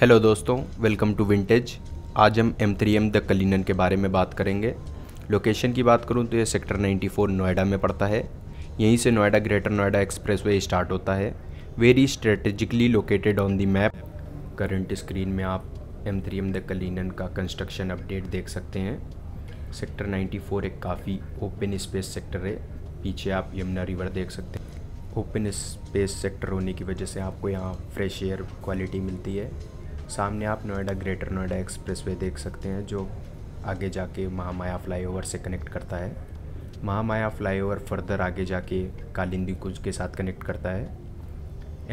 hello दोस्तों welcome to vintage आज हम M three M the Cullinan के बारे में बात करेंगे लोकेशन की बात करूं तो ये सेक्टर 94 नोएडा में पड़ता है यहीं से Noida greater Noida expressway start होता है very strategically located on the map current screen में आप M three M the Cullinan का कंस्ट्रक्शन अपडेट देख सकते हैं सेक्टर 94 एक काफ़ी ओपन स्पेस सेक्टर है पीछे आप यमुना रिवर देख सकते हैं ओपन स्पेस सेक्टर होने की वजह से आपको यहाँ फ्रेश एयर क्वालिटी मिलती है सामने आप नोएडा ग्रेटर नोएडा एक्सप्रेसवे देख सकते हैं जो आगे जाके महामाया फ्लाईओवर से कनेक्ट करता है महामाया फ्लाईओवर फर्दर आगे जाके कालिंदी कुंज के साथ कनेक्ट करता है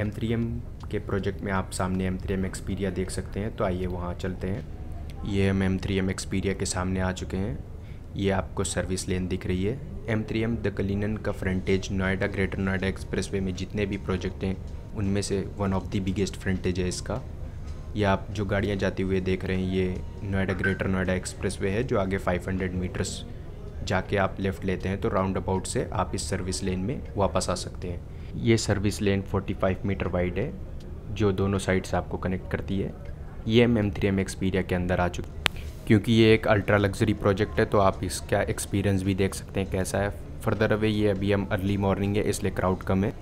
एम थ्री एम के प्रोजेक्ट में आप सामने एम थ्री एम एक्सपीरिया देख सकते हैं तो आइए वहाँ चलते हैं ये हम एम थ्री एम एक्सपीरिया के सामने आ चुके हैं ये आपको सर्विस लेन दिख रही है M three M the Cullinan का frontage Noida greater Noida way में जितने भी प्रोजेक्ट हैं उनमें से one of the biggest frontage है इसका ये आप जो गाड़ियाँ जाती हुई देख रहे हैं ये Noida greater Noida express way है जो आगे 500 मीटर्स जाके आप लेफ़्ट लेते हैं तो राउंड अबाउट से आप इस सर्विस लेन में वापस आ सकते हैं ये सर्विस लेन 45 मीटर वाइड है जो दोनों साइड से आपको कनेक्ट करती है ये M M three M Experia के अंदर आ चुकी क्योंकि ये एक अल्ट्रा लग्जरी प्रोजेक्ट है तो आप इसका एक्सपीरियंस भी देख सकते हैं कैसा है फर्दर अवे ये अभी हम अर्ली मॉर्निंग है इसलिए क्राउड कम है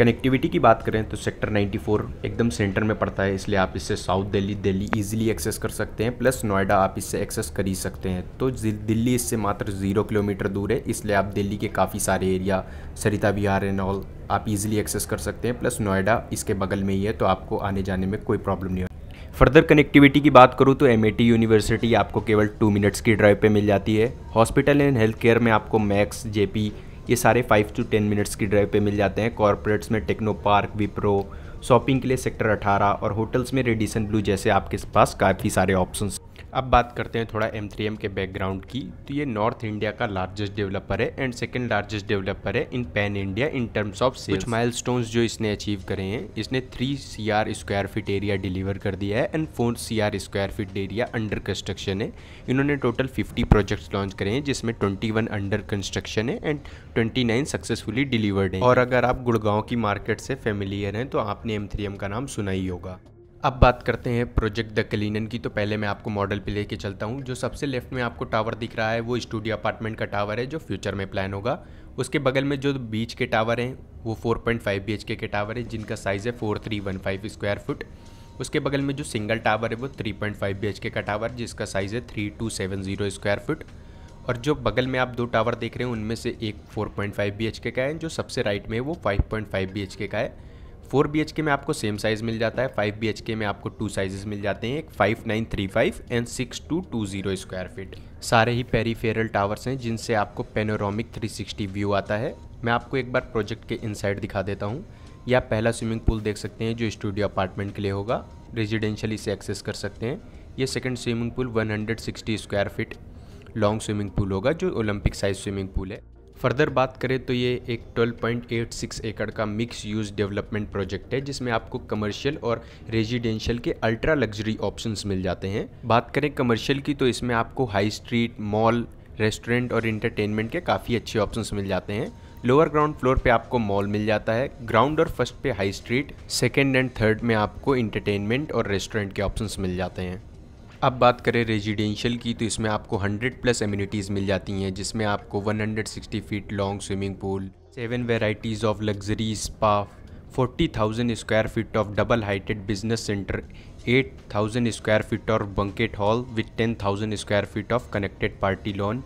कनेक्टिविटी की बात करें तो सेक्टर 94 एकदम सेंटर में पड़ता है इसलिए आप इससे south Delhi Delhi easily access कर सकते हैं प्लस नोएडा आप इससे एक्सेस कर ही सकते हैं तो दिल्ली इससे मात्र ज़ीरो किलोमीटर दूर है इसलिए आप दिल्ली के काफ़ी सारे area Sarita Vihar and all आप इजीली एक्सेस कर सकते हैं प्लस नोएडा इसके बगल में ही है तो आपको आने जाने में कोई प्रॉब्लम नहीं फर्दर कनेक्टिविटी की बात करूँ तो एम यूनिवर्सिटी आपको केवल टू मिनट्स की ड्राइव पर मिल जाती है हॉस्पिटल एंड हेल्थ केयर में आपको मैक्स जे ये सारे फाइव टू टेन मिनट्स की ड्राइव पे मिल जाते हैं कॉरपोरेट्स में टेक्नो पार्क विप्रो शॉपिंग के लिए सेक्टर 18 और होटल्स में रेडिसन ब्लू जैसे आपके पास काफ़ी सारे ऑप्शंस अब बात करते हैं थोड़ा एम थ्री एम के बैकग्राउंड की तो ये नॉर्थ इंडिया का लार्जेस्ट डेवलपर है एंड सेकेंड लार्जेस्ट डेवलपर है in pan India in terms of sales कुछ माइलस्टोन्स जो इसने अचीव करे हैं इसने three C R square feet area deliver कर दिया है and four C R square feet area under construction है इन्होंने टोटल फिफ्टी प्रोजेक्ट्स लॉन्च करे हैं जिसमें ट्वेंटी वन अंडर कंस्ट्रक्शन है and twenty nine successfully delivered है और अगर आप गुड़गांव की मार्केट से फेमिलियर हैं तो आपने एम थ्री एम का नाम सुना ही होगा अब बात करते हैं प्रोजेक्ट द कलीनन की तो पहले मैं आपको मॉडल पे लेके चलता हूँ जो सबसे लेफ्ट में आपको टावर दिख रहा है वो स्टूडियो अपार्टमेंट का टावर है जो फ्यूचर में प्लान होगा उसके बगल में जो बीच के टावर हैं वो 4.5 पॉइंट के, के टावर है जिनका साइज़ है फोर स्क्वायर फुट उसके बगल में जो सिंगल टावर है वो थ्री पॉइंट का टावर जिसका साइज़ है थ्री स्क्वायर फुट और जो बगल में आप दो टावर देख रहे हैं उनमें से एक फोर पॉइंट का है जो सबसे राइट में है वो फाइव पॉइंट का है फोर बी में आपको सेम साइज़ मिल जाता है फाइव बी में आपको टू साइजेस मिल जाते हैं एक five nine three five and six two two zero square feet सारे ही पेरीफेरल टावर्स हैं जिनसे आपको पेनोरामिक 360 व्यू आता है मैं आपको एक बार प्रोजेक्ट के इनसाइड दिखा देता हूँ या आप पहला स्विमिंग पूल देख सकते हैं जो स्टूडियो अपार्टमेंट के लिए होगा रेजिडेंशियल इसे एक्सेस कर सकते हैं ये second swimming pool sixty square feet long swimming pool होगा जो ओलंपिक साइज स्विमिंग पूल है फर्दर बात करें तो ये एक 12.86 एकड़ का मिक्स यूज़ डेवलपमेंट प्रोजेक्ट है जिसमें आपको कमर्शियल और रेजिडेंशियल के अल्ट्रा लग्जरी ऑप्शंस मिल जाते हैं बात करें कमर्शियल की तो इसमें आपको हाई स्ट्रीट मॉल रेस्टोरेंट और इंटरटेनमेंट के काफ़ी अच्छे ऑप्शंस मिल जाते हैं लोअर ग्राउंड फ्लोर पे आपको मॉल मिल जाता है ग्राउंड और फर्स्ट पे high street second and third में आपको इंटरटेनमेंट और रेस्टोरेंट के ऑप्शंस मिल जाते हैं अब बात करें रेजिडेंशियल की तो इसमें आपको 100 प्लस एम्यूनिटीज़ मिल जाती हैं जिसमें आपको 160 feet long swimming pool seven varieties of luxury spa 40,000 square feet of double heighted business centre 8,000 square feet of banquet hall with 10,000 square feet of connected party lawn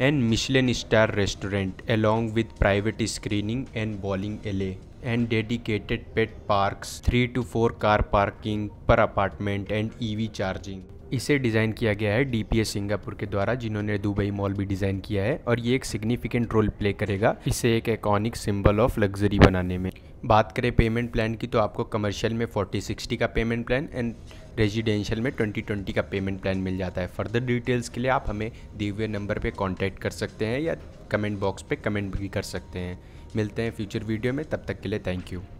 and Michelin star restaurant along with private screening and bowling alley and dedicated pet parks three two four car parking पर apartment and EV charging इसे design किया गया है D Singapore के द्वारा जिन्होंने Dubai mall भी design किया है और ये एक सिग्निफिकेंट रोल प्ले करेगा इसे एक एकॉनिक सिंबल ऑफ लग्जरी बनाने में बात करें पेमेंट प्लान की तो आपको कमर्शियल में 4060 का पेमेंट प्लान एंड रेजिडेंशियल में 2020 का पेमेंट प्लान मिल जाता है फर्दर डिटेल्स के लिए आप हमें दिए हुए नंबर पर कॉन्टैक्ट कर सकते हैं या कमेंट बॉक्स पर कमेंट भी कर सकते हैं मिलते हैं फ्यूचर वीडियो में तब तक के लिए थैंक यू